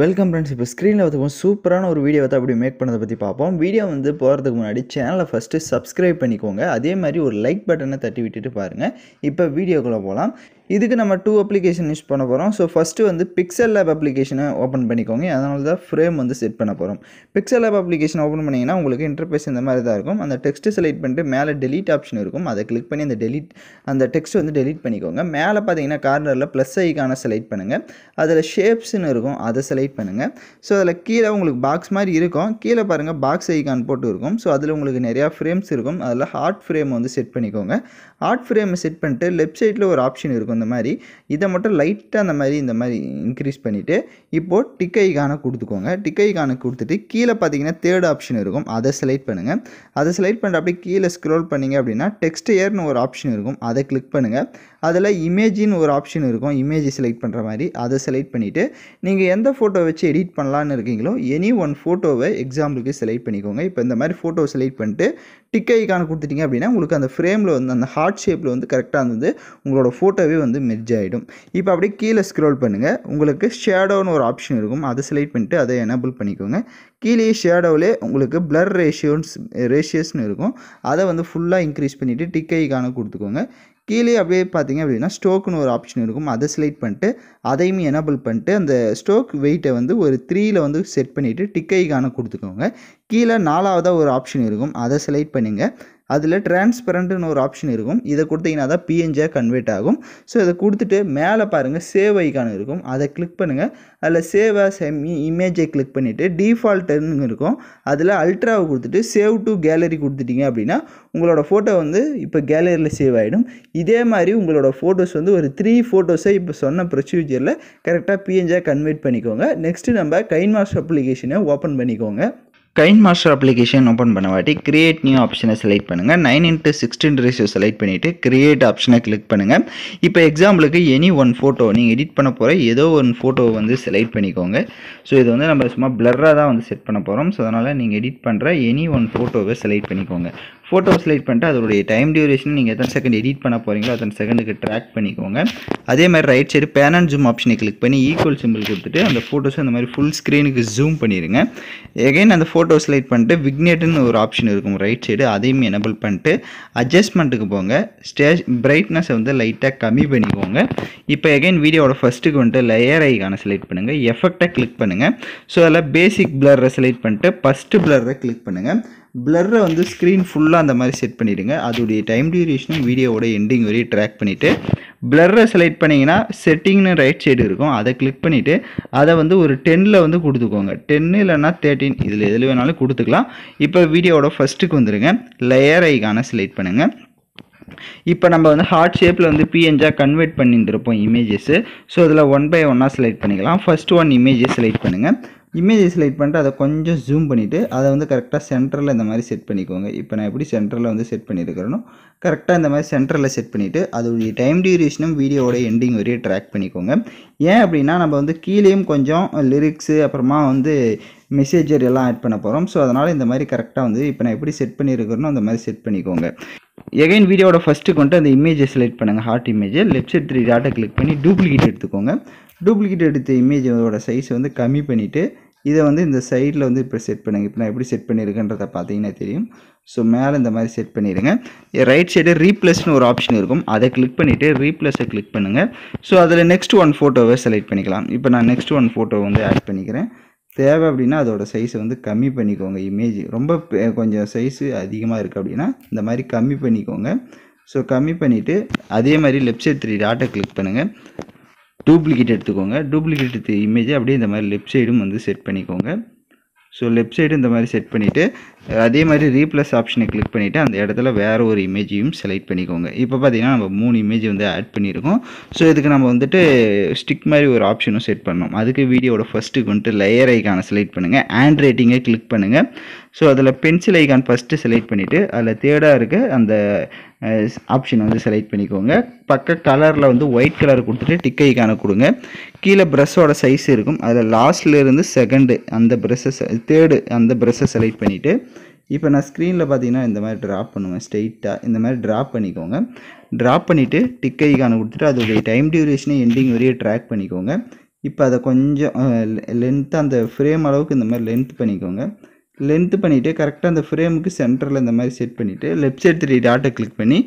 welcome friends இப்போ ஸ்க்ரீனில் பார்த்துப்போம் சூப்பரான ஒரு வீடியோ வந்து அப்படி மேக் பண்ணதை பற்றி பார்ப்போம் வீடியோ வந்து போகிறதுக்கு முன்னாடி சேனலை ஃபஸ்ட்டு சப்ஸ்கிரைப் பண்ணிக்கோங்க அதே மாதிரி ஒரு லைக் பட்டனை தட்டி விட்டுட்டு பாருங்கள் இப்போ வீடியோக்குள்ளே போகலாம் இதுக்கு நம்ம டூ அப்ளிகேஷன் யூஸ் பண்ண போகிறோம் ஸோ ஃபஸ்ட்டு வந்து பிக்சல் லேப் அப்ளிகேஷனை ஓப்பன் பண்ணிக்கோங்க அதனால தான் ஃப்ரேம் வந்து செட் பண்ண போகிறோம் பிக்சல் லேப் அப்ளிகேஷன் ஓப்பன் பண்ணிங்கன்னா உங்களுக்கு இன்டர்பேஸ் இந்த மாதிரி தான் இருக்கும் அந்த டெக்ஸ்ட்டு செலக்ட் பண்ணிட்டு மேலே டெலீட் ஆப்ஷன் இருக்கும் அதை கிளிக் பண்ணி அந்த டெலிட் அந்த டெக்ஸ்ட் வந்து டெலீட் பண்ணிக்கோங்க மேலே பார்த்தீங்கன்னா கார்னரில் ப்ளஸ் ஐக்கான செலக்ட் பண்ணுங்கள் அதில் ஷேப்ஸ்னு இருக்கும் அதை செலக்ட் பண்ணுங்கள் ஸோ அதில் கீழே உங்களுக்கு பாக்ஸ் மாதிரி இருக்கும் கீழே பாருங்கள் பாக்ஸ் ஐக்கான் போட்டு இருக்கும் ஸோ அதில் உங்களுக்கு நிறையா ஃப்ரேம்ஸ் இருக்கும் அதில் ஹார்ட் ஃப்ரேம் வந்து செட் பண்ணிக்கோங்க ஹார்ட் ஃப்ரேமை செட் பண்ணிட்டு லெஃப்ட் சைடில் ஒரு ஆப்ஷன் இருக்கும் தகுந்த மாதிரி இதை மட்டும் லைட்டாக அந்த மாதிரி இந்த மாதிரி இன்க்ரீஸ் பண்ணிவிட்டு இப்போது டிக்கை காண கொடுத்துக்கோங்க டிக்கை காண கொடுத்துட்டு கீழே பார்த்தீங்கன்னா தேர்ட் ஆப்ஷன் இருக்கும் அதை செலக்ட் பண்ணுங்கள் அதை செலக்ட் பண்ணுற அப்படியே கீழே ஸ்க்ரோல் பண்ணிங்க அப்படின்னா டெக்ஸ்ட் ஏர்னு ஒரு ஆப்ஷன் இருக்கும் அதை கிளிக் பண்ணுங்கள் அதில் இமேஜின்னு ஒரு ஆப்ஷன் இருக்கும் இமேஜ் செலக்ட் பண்ணுற மாதிரி அதை செலக்ட் பண்ணிவிட்டு நீங்கள் எந்த ஃபோட்டோ வச்சு எடிட் பண்ணலான்னு இருக்கீங்களோ எனி ஒன் ஃபோட்டோவை எக்ஸாம்பிளுக்கு செலக்ட் பண்ணிக்கோங்க இப்போ இந்த மாதிரி ஃபோட்டோ செலக்ட் பண்ணிட்டு டிக்கைக்கான கொடுத்துட்டிங்க அப்படின்னா உங்களுக்கு அந்த ஃப்ரேமில் வந்து அந்த ஹார்ட் ஷேப்பில் வந்து கரெக்டாக வந்து உங்களோட ஃபோட்டோவே வந்து மெர்ஜ் ஆகிடும் இப்போ அப்படியே கீழே ஸ்க்ரோல் பண்ணுங்கள் உங்களுக்கு ஷேடோன்னு ஒரு ஆப்ஷன் இருக்கும் அதை செலக்ட் பண்ணிட்டு அதை எனபிள் பண்ணிக்கோங்க கீழே ஷேடோவிலே உங்களுக்கு ப்ளர் ரேஷியோன்ஸ் ரேஷியஸ்னு இருக்கும் அதை வந்து ஃபுல்லாக இன்க்ரீஸ் பண்ணிவிட்டு டிக்கைக்கான கொடுத்துக்கோங்க கீழே அப்படியே பார்த்தீங்க அப்படின்னா ஸ்டோக்குன்னு ஒரு ஆப்ஷன் இருக்கும் அதை செலக்ட் பண்ணிட்டு அதையும் எனபிள் பண்ணிட்டு அந்த ஸ்டோக் வெயிட்டை வந்து ஒரு த்ரீயில் வந்து செட் பண்ணிவிட்டு டிக்கைக்கான கொடுத்துக்கோங்க கீழே நாலாவதாக ஒரு ஆப்ஷன் இருக்கும் அதை செலக்ட் பண்ணுங்கள் அதில் டிரான்ஸ்பரண்ட்டுன்னு ஒரு ஆப்ஷன் இருக்கும் இதை கொடுத்தீங்கன்னா தான் பிஎன்ஜியாக கன்வெர்ட் ஆகும் ஸோ இதை கொடுத்துட்டு மேலே பாருங்கள் சேவ் ஐக்கான் இருக்கும் அதை கிளிக் பண்ணுங்கள் அதில் சேவ் ஆஸ் இமேஜை கிளிக் பண்ணிவிட்டு டிஃபால்ட்டுன்னு இருக்கும் அதில் அல்ட்ராவை கொடுத்துட்டு சேவ் டு கேலரி கொடுத்துட்டிங்க அப்படின்னா உங்களோட ஃபோட்டோ வந்து இப்போ கேலரியில் சேவ் ஆகிடும் இதே மாதிரி உங்களோட ஃபோட்டோஸ் வந்து ஒரு த்ரீ ஃபோட்டோஸை இப்போ சொன்ன ப்ரொசீஜரில் கரெக்டாக பிஎன்ஜியாக கன்வெர்ட் பண்ணிக்கோங்க நெக்ஸ்ட்டு நம்ம கைன்மாஸ் அப்ளிகேஷனை ஓப்பன் பண்ணிக்கோங்க கைன் மாஸ்டர் அப்ளிகேஷன் ஓப்பன் பண்ண வாட்டி கிரியேட் நியூ ஆப்ஷனை செலக்ட் பண்ணுங்கள் nine into sixteen ratio select பண்ணிவிட்டு கிரியேட் ஆப்ஷனை கிளிக் பண்ணுங்கள் இப்போ எக்ஸாம்பிளுக்கு எனி ஒன் ஃபோட்டோ நீங்கள் எடிட் பண்ண போகிற ஏதோ ஒன் ஃபோட்டோ வந்து செலக்ட் பண்ணிக்கோங்க ஸோ இது வந்து நம்ம சும்மா பிளர்ராக தான் வந்து செட் பண்ண போகிறோம் ஸோ அதனால் நீங்கள் எடிட் பண்ணுற எனி ஒன் ஃபோட்டோவை செலக்ட் பண்ணிக்கோங்க ஃபோட்டோ செலக்ட் பண்ணிட்டு அதோடைய டைம் டியூரேஷன் நீங்கள் எத்தனை செகண்ட் எடிட் பண்ண போகிறீங்களோ அத்தனை செகண்டுக்கு ட்ராக் பண்ணிக்கோங்க அதே மாதிரி right side pan and zoom ஆப்ஷனை கிளிக் பண்ணி ஈக்குவல் சிம்பிள் கொடுத்துட்டு அந்த ஃபோட்டோஸை அந்த மாதிரி ஃபுல் ஸ்க்ரீனுக்கு ஜூம் பண்ணிடுங்க எகைன் அந்த ஃபோட்டோ செலக்ட் பண்ணிட்டு விக்னேட்டுன்னு ஒரு ஆப்ஷன் இருக்கும் ரைட் சைடு அதையும் எனபிள் பண்ணிட்டு அட்ஜஸ்ட்மெண்ட்டுக்கு போங்க ஸ்டேஜ் பிரைட்னஸை வந்து லைட்டாக கம்மி பண்ணிக்கோங்க இப்போ எகைன் வீடியோட ஃபஸ்ட்டுக்கு வந்துட்டு லேயர் ஐக்கான செலக்ட் பண்ணுங்கள் எஃபெக்டாக கிளிக் பண்ணுங்கள் ஸோ அதில் பேசிக் பிளரை செலக்ட் பண்ணிட்டு ஃபஸ்ட்டு பிளரை கிளிக் பண்ணுங்கள் பிளர்ரை வந்து ஸ்க்ரீன் ஃபுல்லாக அந்த மாதிரி செட் பண்ணிவிடுங்க அதோடைய டைம் டியூரேஷனும் வீடியோவோட எண்டிங் வரையும் ட்ராக் பண்ணிவிட்டு பிளர்ரை செலக்ட் பண்ணிங்கன்னா செட்டிங்னு ரைட் சைடு இருக்கும் அதை கிளிக் பண்ணிவிட்டு அதை வந்து ஒரு டென்னில் வந்து கொடுத்துக்கோங்க டென்னு இல்லைனா தேர்ட்டின் இதில் எதில் வேணாலும் கொடுத்துக்கலாம் இப்போ வீடியோவோட ஃபஸ்ட்டுக்கு வந்துடுங்க லேயர் ஐக்கான செலக்ட் பண்ணுங்கள் இப்போ நம்ம வந்து ஹார்ட் ஷேப்பில் வந்து பிஎன்ஜாக கன்வெர்ட் பண்ணியிருந்திருப்போம் இமேஜஸ்ஸு ஸோ இதில் ஒன் பை ஒன்னாக செலக்ட் பண்ணிக்கலாம் ஃபஸ்ட் ஒன் இமேஜை செலக்ட் பண்ணுங்கள் இமேஜை செலக்ட் பண்ணிட்டு அதை கொஞ்சம் ஜூம் பண்ணிவிட்டு அதை வந்து கரெக்டாக சென்டரில் இந்த மாதிரி செட் பண்ணிக்கோங்க இப்போ நான் எப்படி சென்டரில் வந்து செட் பண்ணியிருக்கிறனோ கரெக்டாக இந்த மாதிரி சென்டரில் செட் பண்ணிவிட்டு அதோடைய டைம் டியூரேஷனும் வீடியோட எண்டிங் வரையும் ட்ராக் பண்ணிக்கோங்க ஏன் அப்படின்னா நம்ம வந்து கீழேயும் கொஞ்சம் லிரிக்ஸு அப்புறமா வந்து மெசேஜர் எல்லாம் ஆட் பண்ண போகிறோம் ஸோ அதனால் இந்த மாதிரி கரெக்டாக வந்து இப்போ நான் எப்படி செட் பண்ணியிருக்கிறேனோ அந்த மாதிரி செட் பண்ணிக்கோங்க எகைன் வீடியோட ஃபஸ்ட்டு கொண்டு அந்த இமேஜை செலக்ட் பண்ணுங்கள் ஹார்ட் இமேஜை லெஃப்ட் சைட் த்ரீ டாட்டை கிளிக் பண்ணி டூப்ளிகேட் எடுத்துக்கோங்க டூப்ளிகேட் எடுத்த இமேஜோட சைஸ் வந்து கம்மி பண்ணிவிட்டு இதை வந்து இந்த சைடில் வந்து இப்போ செட் பண்ணுங்கள் இப்போ நான் எப்படி செட் பண்ணியிருக்கேன்றத பார்த்தீங்கன்னா தெரியும் ஸோ மேலே இந்த மாதிரி செட் பண்ணிடுங்க ரைட் சைடு ரீப்ளஸ்னு ஒரு ஆப்ஷன் இருக்கும் அதை கிளிக் பண்ணிவிட்டு ரீப்ளஸை கிளிக் பண்ணுங்கள் ஸோ அதில் நெக்ஸ்ட் ஒன் ஃபோட்டோவை செலக்ட் பண்ணிக்கலாம் இப்போ நான் நெக்ஸ்ட் ஒன் ஃபோட்டோ வந்து ஆட் பண்ணிக்கிறேன் தேவை அப்படின்னா அதோடய சைஸை வந்து கம்மி பண்ணிக்கோங்க இமேஜ் ரொம்ப கொஞ்சம் சைஸு அதிகமாக இருக்குது அப்படின்னா இந்த மாதிரி கம்மி பண்ணிக்கோங்க ஸோ கம்மி பண்ணிவிட்டு அதே மாதிரி லெஃப்ட் சைட் த்ரீ டாட்டை கிளிக் பண்ணுங்கள் டூப்ளிகேட் எடுத்துக்கோங்க டூப்ளிகேட் எடுத்து இமேஜை அப்படியே இந்த மாதிரி லெஃப்ட் சைடும் வந்து செட் பண்ணிக்கோங்க ஸோ லெஃப்ட் சைடு இந்த மாதிரி செட் பண்ணிவிட்டு அதே மாதிரி ரீப்ளஸ் ஆப்ஷனை கிளிக் பண்ணிவிட்டு அந்த இடத்துல வேறு ஒரு இமேஜையும் செலக்ட் பண்ணிக்கோங்க இப்போ பார்த்திங்கன்னா நம்ம மூணு இமேஜ் வந்து ஆட் பண்ணியிருக்கோம் ஸோ இதுக்கு நம்ம வந்துட்டு ஸ்டிக் மாதிரி ஒரு ஆப்ஷனும் செட் பண்ணோம் அதுக்கு வீடியோட ஃபஸ்ட்டுக்கு வந்துட்டு லேயர் ஐக்கான செலக்ட் பண்ணுங்கள் ஹேண்ட் ரேட்டிங்கை கிளிக் பண்ணுங்கள் ஸோ அதில் பென்சில் ஐக்கான் ஃபஸ்ட்டு செலக்ட் பண்ணிவிட்டு அதில் தேர்டாக இருக்க அந்த ஆப்ஷன் வந்து செலக்ட் பண்ணிக்கோங்க பக்க கலரில் வந்து ஒயிட் கலர் கொடுத்துட்டு டிக் ஐக்கானை கொடுங்க கீழே ப்ரெஷ்ஷோட சைஸ் இருக்கும் அதில் லாஸ்ட்லேருந்து செகண்டு அந்த ப்ரெஷ்ஷை தேர்டு அந்த ப்ரெஷ்ஷை செலக்ட் பண்ணிவிட்டு இப்போ நான் ஸ்க்ரீனில் பார்த்தீங்கன்னா இந்த மாதிரி ட்ரா பண்ணுவேன் ஸ்ட்ரெயிட்டாக இந்த மாதிரி ட்ரா பண்ணிக்கோங்க ட்ரா பண்ணிவிட்டு டிக்கை காண கொடுத்துட்டு அதோடைய டைம் டியூரேஷனே எண்டிங் வரையே ட்ராக் பண்ணிக்கோங்க இப்போ அதை கொஞ்சம் லென்த் அந்த ஃப்ரேம் அளவுக்கு இந்த மாதிரி லென்த் பண்ணிக்கோங்க லென்த்து பண்ணிவிட்டு கரெக்டாக அந்த ஃப்ரேமுக்கு சென்டரில் இந்த மாதிரி செட் பண்ணிவிட்டு லெஃப்ட் சைட் த்ரீ டாட்டை கிளிக் பண்ணி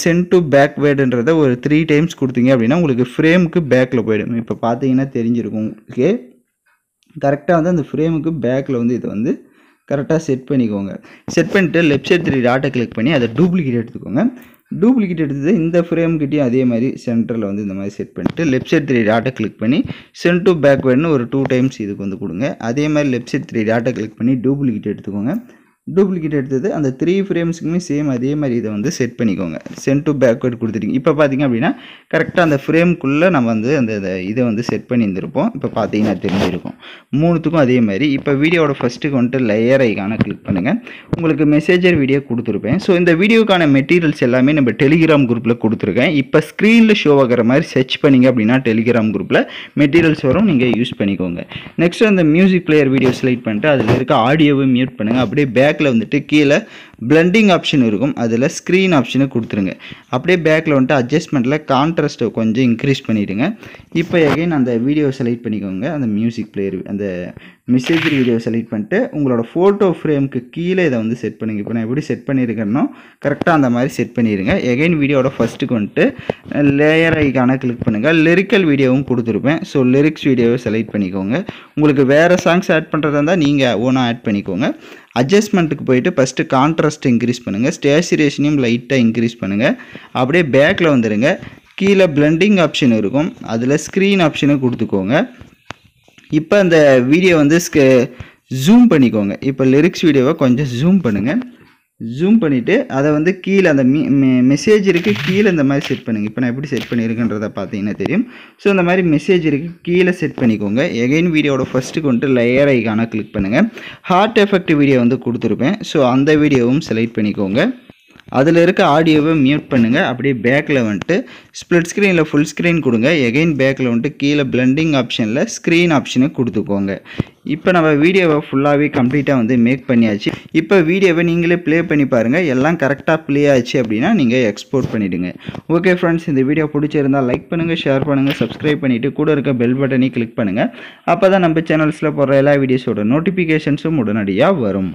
சென்ட் டு பேக் வேர்டுன்றதை ஒரு த்ரீ டைம்ஸ் கொடுத்தீங்க அப்படின்னா உங்களுக்கு ஃப்ரேமுக்கு பேக்கில் போயிடும் இப்போ பார்த்தீங்கன்னா தெரிஞ்சிருக்கும் உங்களுக்கு கரெக்டாக வந்து அந்த ஃப்ரேமுக்கு பேக்கில் வந்து இதை வந்து கரெக்டாக செட் பண்ணிக்கோங்க செட் பண்ணிட்டு லெஃப்ட் சைட் த்ரீ டாட்டை கிளிக் பண்ணி அதை டூப்ளிகேட் எடுத்துக்கோங்க டூப்ளிகேட் எடுத்தது இந்த கிட்டேயும் அதே மாதிரி சென்டரில் வந்து இந்த மாதிரி செட் பண்ணிவிட்டு லெஃப்ட் சைட் த்ரீ டாட்டை கிளிக் பண்ணி சென்ட் டு பேக்வேர்டுன்னு ஒரு டூ டைம்ஸ் இதுக்கு வந்து கொடுங்க அதே மாதிரி லெஃப்ட் சைட் த்ரீ டாட்டை கிளிக் பண்ணி டூப்ளிகேட் எடுத்துக்கோங்க டூப்ளிகேட் எடுத்தது அந்த த்ரீ ஃப்ரேம்ஸுக்குமே சேம் அதே மாதிரி இதை வந்து செட் பண்ணிக்கோங்க சென்ட் டு பேக்வேர்ட் கொடுத்துருக்கீங்க இப்போ பார்த்தீங்க அப்படின்னா கரெக்டாக அந்த ஃப்ரேம்குள்ளே நம்ம வந்து அந்த இதை வந்து செட் பண்ணியிருந்திருப்போம் இப்போ பார்த்தீங்கன்னா தெரிஞ்சிருக்கும் மூணுத்துக்கும் அதே மாதிரி இப்போ வீடியோட ஃபஸ்ட்டுக்கு வந்துட்டு லேயர் ஐக்கான கிளிக் பண்ணுங்கள் உங்களுக்கு மெசேஜர் வீடியோ கொடுத்துருப்பேன் ஸோ இந்த வீடியோக்கான மெட்டீரியல்ஸ் எல்லாமே நம்ம டெலிகிராம் குரூப்பில் கொடுத்துருக்கேன் இப்போ ஸ்க்ரீனில் ஷோ ஆகிற மாதிரி சர்ச் பண்ணிங்க அப்படின்னா டெலிகிராம் குரூப்பில் மெட்டீரியல்ஸ் வரும் நீங்கள் யூஸ் பண்ணிக்கோங்க நெக்ஸ்ட் அந்த மியூசிக் பிளேயர் வீடியோ செலக்ட் பண்ணிட்டு அதில் இருக்க ஆடியோவை மியூட் பண்ணுங்கள் அப்படியே பேக் பேக்கில் வந்துட்டு கீழே பிளண்டிங் ஆப்ஷன் இருக்கும் அதில் ஸ்க்ரீன் ஆப்ஷனை கொடுத்துருங்க அப்படியே பேக்கில் வந்துட்டு அட்ஜஸ்ட்மெண்ட்டில் கான்ட்ராஸ்ட்டை கொஞ்சம் இன்க்ரீஸ் பண்ணிவிடுங்க இப்போ எகைன் அந்த வீடியோ செலக்ட் பண்ணிக்கோங்க அந்த மியூசிக் பிளேயர் அந்த மெசேஜ் வீடியோ செலக்ட் பண்ணிட்டு உங்களோட ஃபோட்டோ ஃப்ரேமுக்கு கீழே இதை வந்து செட் பண்ணுங்க இப்போ நான் எப்படி செட் பண்ணியிருக்கேன்னோ கரெக்டாக அந்த மாதிரி செட் பண்ணிடுங்க எகைன் வீடியோட ஃபஸ்ட்டுக்கு வந்துட்டு லேயர் ஐக்கான கிளிக் பண்ணுங்கள் லிரிக்கல் வீடியோவும் கொடுத்துருப்பேன் ஸோ லிரிக்ஸ் வீடியோவை செலக்ட் பண்ணிக்கோங்க உங்களுக்கு வேறு சாங்ஸ் ஆட் பண்ணுறதா இருந்தால் நீங்கள் ஓனாக ஆட் பண்ணிக்கோங்க அட்ஜஸ்ட்மெண்ட்டுக்கு போயிட்டு ஃபஸ்ட்டு கான்ட்ரா கான்ட்ராஸ்ட் இன்க்ரீஸ் பண்ணுங்கள் ஸ்டேச்சுரேஷனையும் லைட்டாக இன்க்ரீஸ் பண்ணுங்கள் அப்படியே பேக்கில் வந்துடுங்க கீழே பிளண்டிங் ஆப்ஷன் இருக்கும் அதில் ஸ்க்ரீன் ஆப்ஷனை கொடுத்துக்கோங்க இப்போ அந்த வீடியோ வந்து ஸ்கே ஜூம் பண்ணிக்கோங்க இப்போ லிரிக்ஸ் வீடியோவை கொஞ்சம் ஜூம் பண்ணுங்கள் ஜூம் பண்ணிவிட்டு அதை வந்து கீழே அந்த மெசேஜ் இருக்குது கீழே இந்த மாதிரி செட் பண்ணுங்கள் இப்போ நான் எப்படி செட் பண்ணியிருக்கன்றதை பார்த்தீங்கன்னா தெரியும் ஸோ இந்த மாதிரி மெசேஜ் இருக்குது கீழே செட் பண்ணிக்கோங்க எகைன் வீடியோட ஃபஸ்ட்டு கொண்டு லேயர் ஐக்கானாக கிளிக் பண்ணுங்கள் ஹார்ட் எஃபெக்ட் வீடியோ வந்து கொடுத்துருப்பேன் ஸோ அந்த வீடியோவும் செலக்ட் பண்ணிக்கோங்க அதில் இருக்க ஆடியோவை மியூட் பண்ணுங்கள் அப்படியே பேக்கில் வந்துட்டு ஸ்ப்ளிட் ஸ்க்ரீனில் ஃபுல் ஸ்க்ரீன் கொடுங்க எகெயின் பேக்கில் வந்துட்டு கீழே பிளண்டிங் ஆப்ஷனில் ஸ்க்ரீன் ஆப்ஷனை கொடுத்துக்கோங்க இப்போ நம்ம வீடியோவை ஃபுல்லாகவே கம்ப்ளீட்டாக வந்து மேக் பண்ணியாச்சு இப்போ வீடியோவை நீங்களே ப்ளே பண்ணி பாருங்கள் எல்லாம் கரெக்டாக ப்ளே ஆச்சு அப்படின்னா நீங்கள் எக்ஸ்போர்ட் பண்ணிவிடுங்க ஓகே ஃப்ரெண்ட்ஸ் இந்த வீடியோ பிடிச்சிருந்தால் லைக் பண்ணுங்கள் ஷேர் பண்ணுங்கள் சப்ஸ்கிரைப் பண்ணிவிட்டு கூட இருக்க பெல் பட்டனையும் கிளிக் பண்ணுங்கள் அப்போ தான் நம்ம சேனல்ஸில் போடுற எல்லா வீடியோஸோட நோட்டிஃபிகேஷன்ஸும் உடனடியாக வரும்